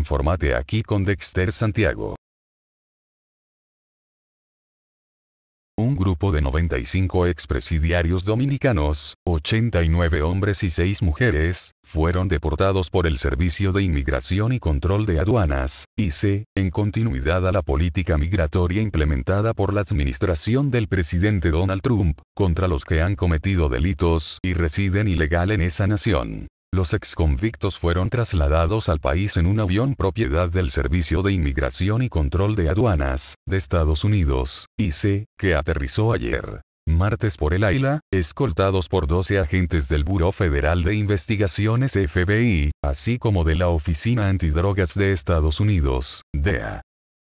Informate aquí con Dexter Santiago. Un grupo de 95 expresidiarios dominicanos, 89 hombres y 6 mujeres, fueron deportados por el Servicio de Inmigración y Control de Aduanas, ICE, en continuidad a la política migratoria implementada por la administración del presidente Donald Trump, contra los que han cometido delitos y residen ilegal en esa nación. Los exconvictos fueron trasladados al país en un avión propiedad del Servicio de Inmigración y Control de Aduanas de Estados Unidos, ICE, que aterrizó ayer, martes por el AILA, escoltados por 12 agentes del Buró Federal de Investigaciones FBI, así como de la Oficina Antidrogas de Estados Unidos, DEA.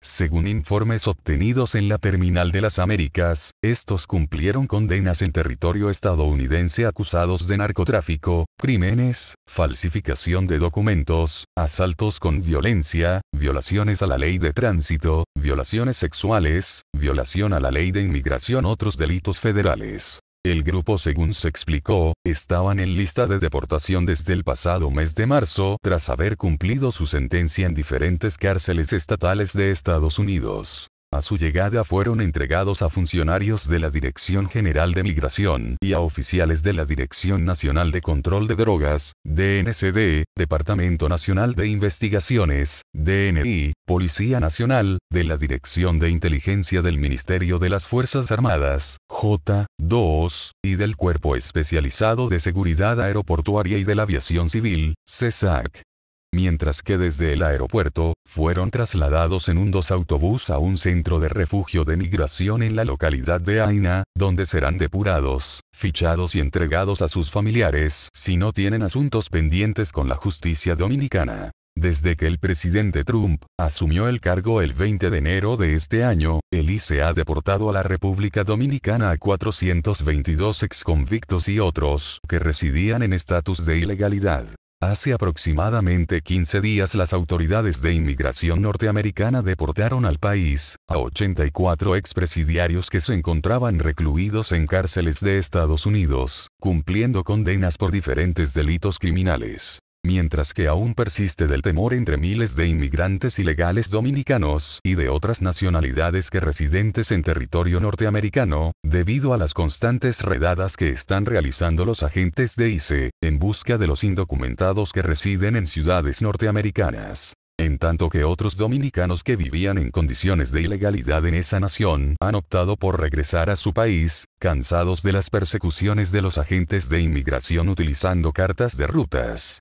Según informes obtenidos en la terminal de las Américas, estos cumplieron condenas en territorio estadounidense acusados de narcotráfico, crímenes, falsificación de documentos, asaltos con violencia, violaciones a la ley de tránsito, violaciones sexuales, violación a la ley de inmigración, otros delitos federales. El grupo según se explicó, estaban en lista de deportación desde el pasado mes de marzo tras haber cumplido su sentencia en diferentes cárceles estatales de Estados Unidos. A su llegada fueron entregados a funcionarios de la Dirección General de Migración y a oficiales de la Dirección Nacional de Control de Drogas, DNCD, Departamento Nacional de Investigaciones, DNI, Policía Nacional, de la Dirección de Inteligencia del Ministerio de las Fuerzas Armadas, J2, y del Cuerpo Especializado de Seguridad Aeroportuaria y de la Aviación Civil, CESAC mientras que desde el aeropuerto, fueron trasladados en un dos autobús a un centro de refugio de migración en la localidad de Aina, donde serán depurados, fichados y entregados a sus familiares si no tienen asuntos pendientes con la justicia dominicana. Desde que el presidente Trump asumió el cargo el 20 de enero de este año, el ICE ha deportado a la República Dominicana a 422 exconvictos y otros que residían en estatus de ilegalidad. Hace aproximadamente 15 días las autoridades de inmigración norteamericana deportaron al país a 84 expresidiarios que se encontraban recluidos en cárceles de Estados Unidos, cumpliendo condenas por diferentes delitos criminales mientras que aún persiste del temor entre miles de inmigrantes ilegales dominicanos y de otras nacionalidades que residentes en territorio norteamericano, debido a las constantes redadas que están realizando los agentes de ICE, en busca de los indocumentados que residen en ciudades norteamericanas en tanto que otros dominicanos que vivían en condiciones de ilegalidad en esa nación han optado por regresar a su país, cansados de las persecuciones de los agentes de inmigración utilizando cartas de rutas